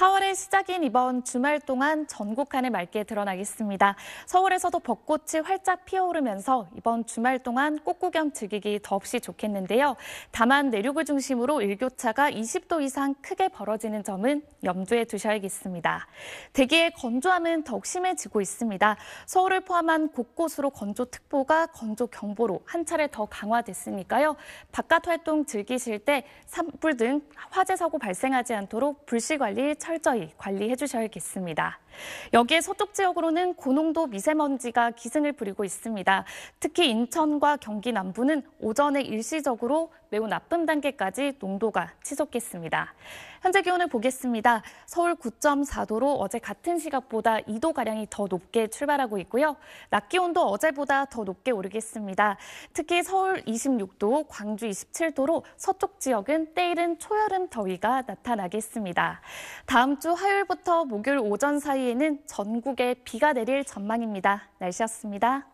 4월의 시작인 이번 주말 동안 전국하늘 맑게 드러나겠습니다. 서울에서도 벚꽃이 활짝 피어오르면서 이번 주말 동안 꽃구경 즐기기 더없이 좋겠는데요. 다만 내륙을 중심으로 일교차가 20도 이상 크게 벌어지는 점은 염두에 두셔야겠습니다. 대기의 건조함은 더욱 심해지고 있습니다. 서울을 포함한 곳곳으로 건조특보가 건조경보로 한 차례 더 강화됐으니까요. 바깥 활동 즐기실 때 산불 등 화재 사고 발생하지 않도록 불씨 관리 철 철저히 관리해 주셔야겠습니다. 여기에 서쪽 지역으로는 고농도 미세먼지가 기승을 부리고 있습니다. 특히 인천과 경기 남부는 오전에 일시적으로 매우 나쁨 단계까지 농도가 치솟겠습니다. 현재 기온을 보겠습니다. 서울 9.4도로 어제 같은 시각보다 2도가량이 더 높게 출발하고 있고요. 낮 기온도 어제보다 더 높게 오르겠습니다. 특히 서울 26도, 광주 27도로 서쪽 지역은 때이른 초여름 더위가 나타나겠습니다. 다음 다음 주 화요일부터 목요일 오전 사이에는 전국에 비가 내릴 전망입니다. 날씨였습니다.